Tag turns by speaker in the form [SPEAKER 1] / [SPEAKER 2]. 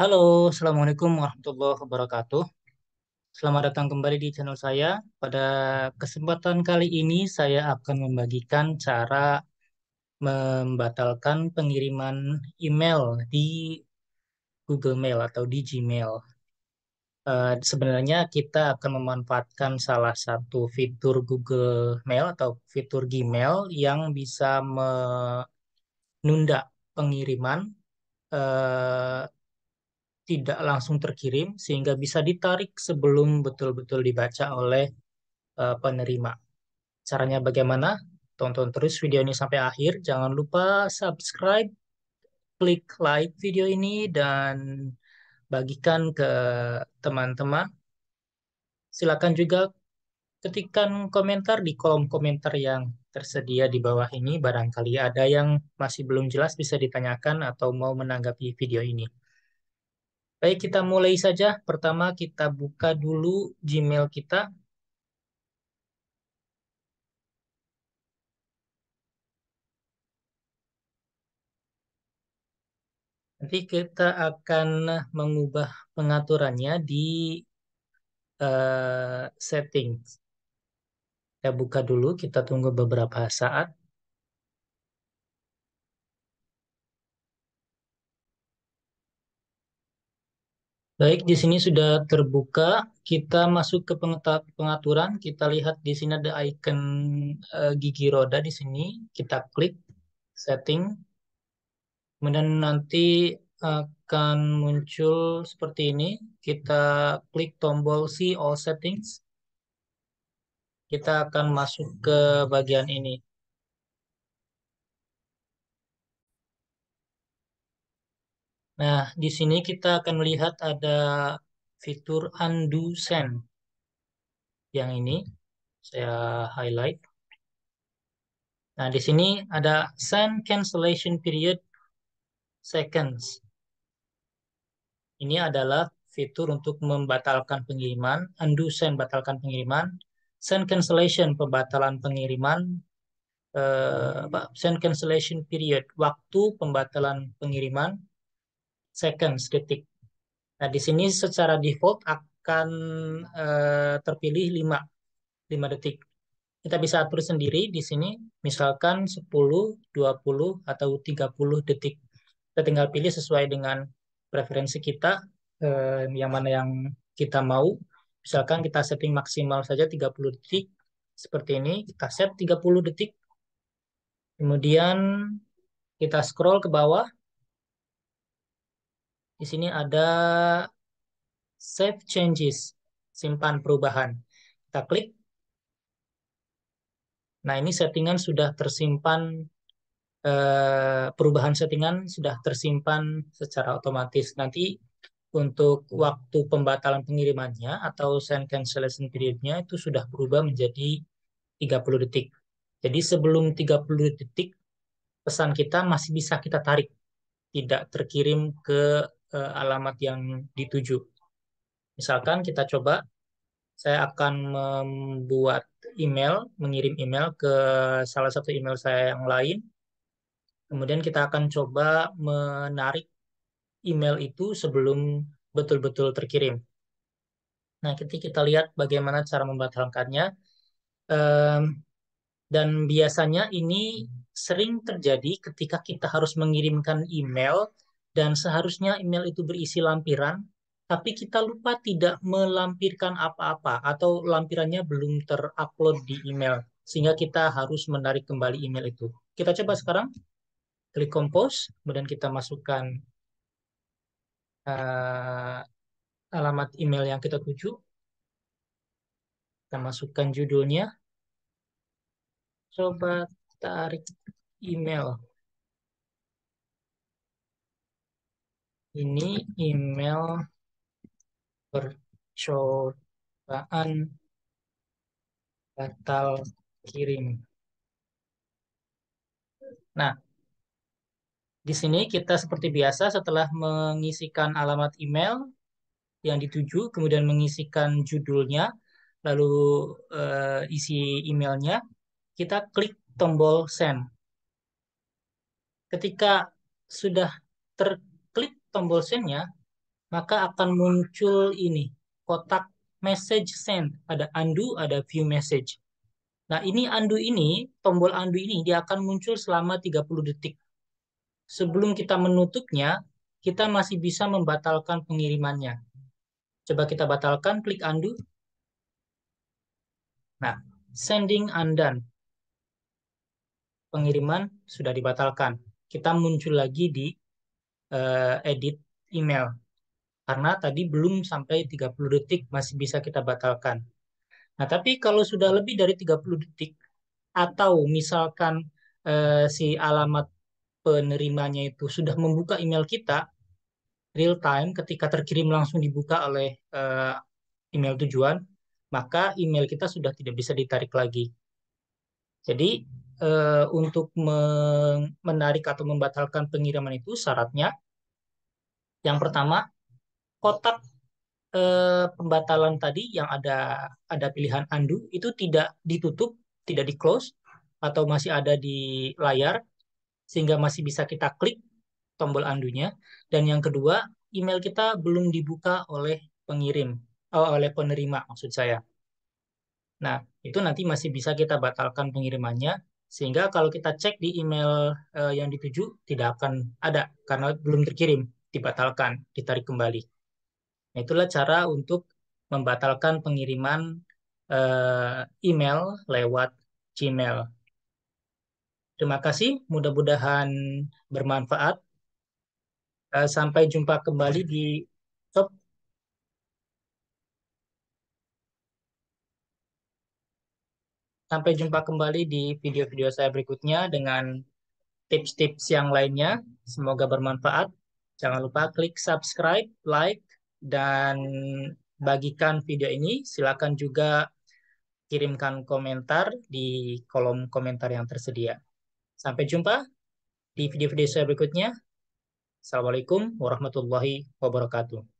[SPEAKER 1] Halo, Assalamualaikum warahmatullahi wabarakatuh. Selamat datang kembali di channel saya. Pada kesempatan kali ini saya akan membagikan cara membatalkan pengiriman email di Google Mail atau di Gmail. Uh, sebenarnya kita akan memanfaatkan salah satu fitur Google Mail atau fitur Gmail yang bisa menunda pengiriman uh, tidak langsung terkirim sehingga bisa ditarik sebelum betul-betul dibaca oleh uh, penerima. Caranya bagaimana? Tonton terus video ini sampai akhir. Jangan lupa subscribe, klik like video ini, dan bagikan ke teman-teman. Silakan juga ketikkan komentar di kolom komentar yang tersedia di bawah ini. Barangkali ada yang masih belum jelas bisa ditanyakan atau mau menanggapi video ini. Baik, kita mulai saja. Pertama, kita buka dulu Gmail kita. Nanti kita akan mengubah pengaturannya di uh, settings. Kita buka dulu, kita tunggu beberapa saat. Baik, di sini sudah terbuka. Kita masuk ke pengaturan. Kita lihat di sini ada icon eh, gigi roda di sini. Kita klik setting. Kemudian nanti akan muncul seperti ini. Kita klik tombol See All Settings. Kita akan masuk ke bagian ini. Nah, di sini kita akan melihat ada fitur undo send. Yang ini saya highlight. Nah, di sini ada send cancellation period seconds. Ini adalah fitur untuk membatalkan pengiriman, undo send batalkan pengiriman, send cancellation pembatalan pengiriman, eh, send cancellation period waktu pembatalan pengiriman, seconds, detik. Nah, di sini secara default akan uh, terpilih 5, 5 detik. Kita bisa atur sendiri di sini, misalkan 10, 20, atau 30 detik. Kita tinggal pilih sesuai dengan preferensi kita, eh, yang mana yang kita mau. Misalkan kita setting maksimal saja 30 detik, seperti ini. Kita set 30 detik. Kemudian kita scroll ke bawah, di sini ada save changes, simpan perubahan. Kita klik. Nah, ini settingan sudah tersimpan eh, perubahan settingan sudah tersimpan secara otomatis. Nanti untuk waktu pembatalan pengirimannya atau send cancellation periodnya itu sudah berubah menjadi 30 detik. Jadi sebelum 30 detik pesan kita masih bisa kita tarik, tidak terkirim ke uh, alamat yang dituju. Misalkan kita coba, saya akan membuat email, mengirim email ke salah satu email saya yang lain. Kemudian kita akan coba menarik email itu sebelum betul-betul terkirim. Nah, ketika kita lihat bagaimana cara membatalkannya, dan biasanya ini sering terjadi ketika kita harus mengirimkan email dan seharusnya email itu berisi lampiran, tapi kita lupa tidak melampirkan apa-apa atau lampirannya belum terupload di email, sehingga kita harus menarik kembali email itu. Kita coba sekarang, klik compose, kemudian kita masukkan uh, alamat email yang kita tuju, kita masukkan judulnya, coba tarik email. Ini email percobaan batal kirim. Nah, di sini kita seperti biasa setelah mengisikan alamat email yang dituju, kemudian mengisikan judulnya, lalu uh, isi emailnya, kita klik tombol send. Ketika sudah ter tombol send sendnya, maka akan muncul ini, kotak message send. Ada undo, ada view message. Nah, ini undo ini, tombol undo ini, dia akan muncul selama 30 detik. Sebelum kita menutupnya, kita masih bisa membatalkan pengirimannya. Coba kita batalkan, klik undo. Nah, sending undone. Pengiriman sudah dibatalkan. Kita muncul lagi di uh, edit email karena tadi belum sampai 30 detik masih bisa kita batalkan. Nah, tapi kalau sudah lebih dari 30 detik atau misalkan uh, si alamat penerimanya itu sudah membuka email kita real time ketika terkirim langsung dibuka oleh uh, email tujuan, maka email kita sudah tidak bisa ditarik lagi. Jadi uh, untuk menarik atau membatalkan pengiriman itu syaratnya yang pertama kotak uh, pembatalan tadi yang ada ada pilihan undo itu tidak ditutup, tidak di close atau masih ada di layar sehingga masih bisa kita klik tombol undunya dan yang kedua email kita belum dibuka oleh pengirim oh, oleh penerima maksud saya. Nah, itu nanti masih bisa kita batalkan pengirimannya sehingga kalau kita cek di email uh, yang dituju tidak akan ada karena belum terkirim, dibatalkan, ditarik kembali. Nah, itulah cara untuk membatalkan pengiriman uh, email lewat Gmail. Terima kasih, mudah-mudahan bermanfaat. Uh, sampai jumpa kembali di Sampai jumpa kembali di video-video saya berikutnya dengan tips-tips yang lainnya. Semoga bermanfaat. Jangan lupa klik subscribe, like, dan bagikan video ini. Silakan juga kirimkan komentar di kolom komentar yang tersedia. Sampai jumpa di video-video saya berikutnya. Assalamualaikum warahmatullahi wabarakatuh.